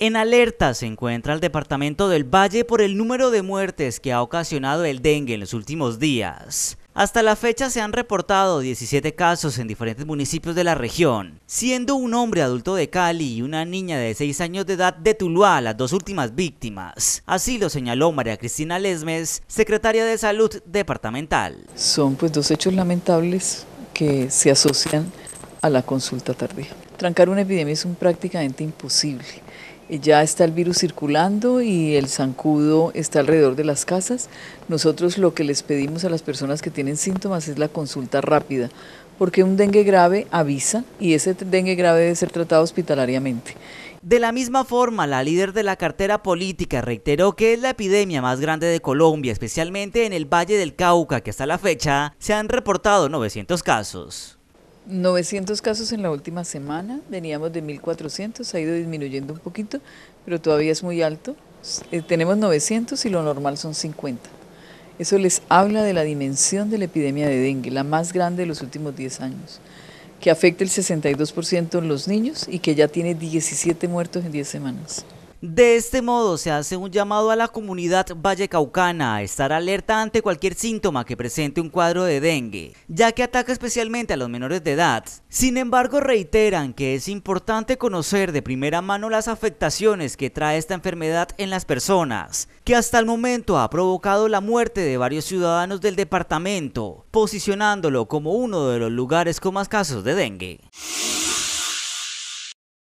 En alerta se encuentra el departamento del Valle por el número de muertes que ha ocasionado el dengue en los últimos días. Hasta la fecha se han reportado 17 casos en diferentes municipios de la región, siendo un hombre adulto de Cali y una niña de 6 años de edad de Tuluá las dos últimas víctimas. Así lo señaló María Cristina Lesmes, secretaria de Salud Departamental. Son pues dos hechos lamentables que se asocian a la consulta tardía. Trancar una epidemia es un prácticamente imposible ya está el virus circulando y el zancudo está alrededor de las casas. Nosotros lo que les pedimos a las personas que tienen síntomas es la consulta rápida, porque un dengue grave avisa y ese dengue grave debe ser tratado hospitalariamente. De la misma forma, la líder de la cartera política reiteró que es la epidemia más grande de Colombia, especialmente en el Valle del Cauca, que hasta la fecha se han reportado 900 casos. 900 casos en la última semana, veníamos de 1.400, ha ido disminuyendo un poquito, pero todavía es muy alto. Eh, tenemos 900 y lo normal son 50. Eso les habla de la dimensión de la epidemia de dengue, la más grande de los últimos 10 años, que afecta el 62% en los niños y que ya tiene 17 muertos en 10 semanas. De este modo se hace un llamado a la comunidad vallecaucana a estar alerta ante cualquier síntoma que presente un cuadro de dengue, ya que ataca especialmente a los menores de edad. Sin embargo, reiteran que es importante conocer de primera mano las afectaciones que trae esta enfermedad en las personas, que hasta el momento ha provocado la muerte de varios ciudadanos del departamento, posicionándolo como uno de los lugares con más casos de dengue.